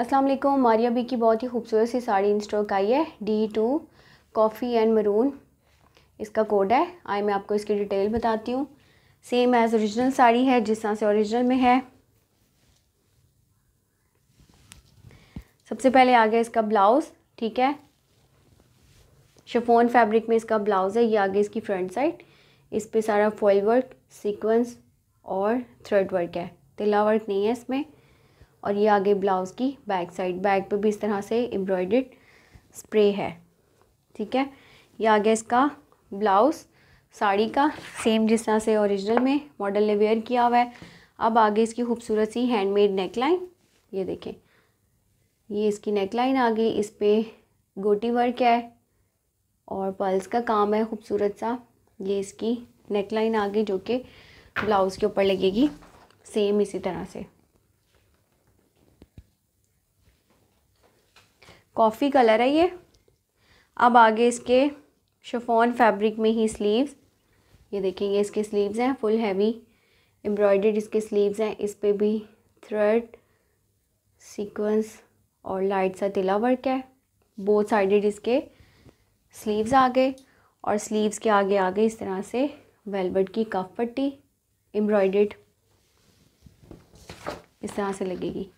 अस्सलाम वालेकुम मारिया बी की बहुत ही खूबसूरत सी साड़ी इन स्टॉक आई है D two coffee and maroon इसका कोड है आई मैं आपको इसकी डिटेल बताती हूँ सेम एज़ ओरिजिनल साड़ी है जिस तरह से ओरिजिनल में है सबसे पहले आ गया इसका ब्लाउज़ ठीक है शफोन फैब्रिक में इसका ब्लाउज़ है ये आ गया इसकी फ्रंट साइड इस पर सारा फॉल वर्क सिक्वेंस और थ्रेड वर्क है तिला वर्क नहीं है इसमें और ये आगे ब्लाउज़ की बैक साइड बैक पे भी इस तरह से एम्ब्रॉयड स्प्रे है ठीक है ये आ गया इसका ब्लाउज़ साड़ी का सेम जिस तरह से ओरिजिनल में मॉडल ने वेयर किया हुआ है अब आगे इसकी खूबसूरत सी हैंडमेड नेकलाइन ये देखें ये इसकी नेकलाइन आ गई इस पर गोटी वर्क है और पर्ल्स का काम है खूबसूरत सा ये इसकी नेकलाइन आ गई जो कि ब्लाउज़ के ऊपर लगेगी सेम इसी तरह से कॉफ़ी कलर है ये अब आगे इसके शफोन फैब्रिक में ही स्लीव्स ये देखेंगे इसके स्लीव्स हैं फुल हैवी एम्ब्रॉयडर्ड इसके स्लीव्स हैं इस पर भी थ्रेड सीक्वेंस और लाइट सा तिला वर्क है बोथ साइडेड इसके स्लीव्स आ गए और स्लीव्स के आगे आगे इस तरह से वेलवेट की कफ पट्टी एम्ब्रॉयडर्ड इस तरह से लगेगी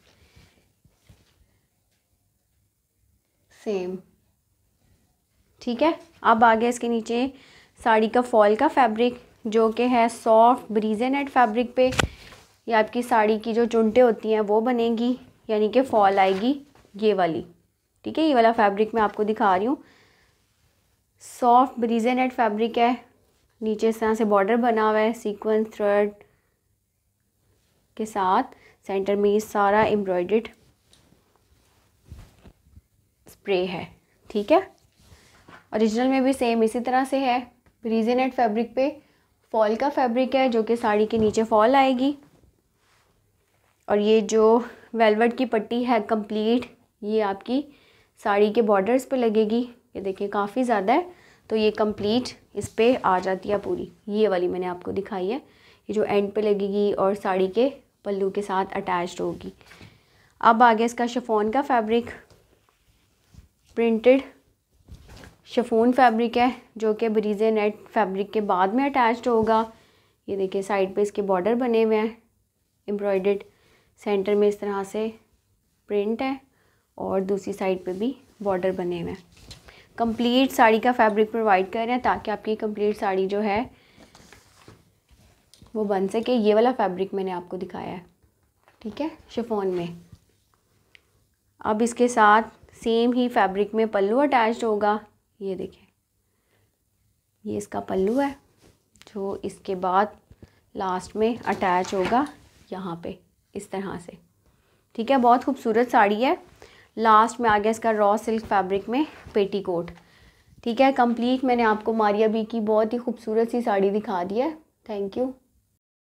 सेम ठीक है अब आ गया इसके नीचे साड़ी का फॉल का फैब्रिक जो कि है सॉफ्ट ब्रीजे नेट फैब्रिक पे या आपकी साड़ी की जो चुनटे होती हैं वो बनेगी यानी कि फॉल आएगी ये वाली ठीक है ये वाला फैब्रिक मैं आपको दिखा रही हूँ सॉफ्ट ब्रीजे नेट फैब्रिक है नीचे इस तरह से बॉर्डर बना हुआ है सीक्वेंस थ्रेड के साथ सेंटर में ये सारा एम्ब्रॉयड स्प्रे है ठीक है ओरिजिनल में भी सेम इसी तरह से है रीजेनेट फैब्रिक पे फॉल का फैब्रिक है जो कि साड़ी के नीचे फॉल आएगी और ये जो वेलवेट की पट्टी है कंप्लीट ये आपकी साड़ी के बॉर्डर्स पे लगेगी ये देखिए काफ़ी ज़्यादा है तो ये कंप्लीट इस पर आ जाती है पूरी ये वाली मैंने आपको दिखाई है ये जो एंड पे लगेगी और साड़ी के पल्लू के साथ अटैच्ड होगी अब आ गया इसका शिफोन का फैब्रिक प्रिंटेड शफोन फैब्रिक है जो कि बरीजे नेट फैब्रिक के बाद में अटैच्ड होगा ये देखिए साइड पे इसके बॉर्डर बने हुए हैं एम्ब्रॉयडर्ड सेंटर में इस तरह से प्रिंट है और दूसरी साइड पे भी बॉर्डर बने हुए हैं कंप्लीट साड़ी का फैब्रिक प्रोवाइड कर रहे हैं ताकि आपकी कंप्लीट साड़ी जो है वो बन सके ये वाला फैब्रिक मैंने आपको दिखाया है ठीक है शिफोन में अब इसके साथ सेम ही फैब्रिक में पल्लू अटैच्ड होगा ये देखें ये इसका पल्लू है जो इसके बाद लास्ट में अटैच होगा यहाँ पे इस तरह से ठीक है बहुत खूबसूरत साड़ी है लास्ट में आ गया इसका रॉ सिल्क फैब्रिक में पेटी कोट ठीक है कंप्लीट मैंने आपको मारिया बी की बहुत ही खूबसूरत सी साड़ी दिखा दी है थैंक यू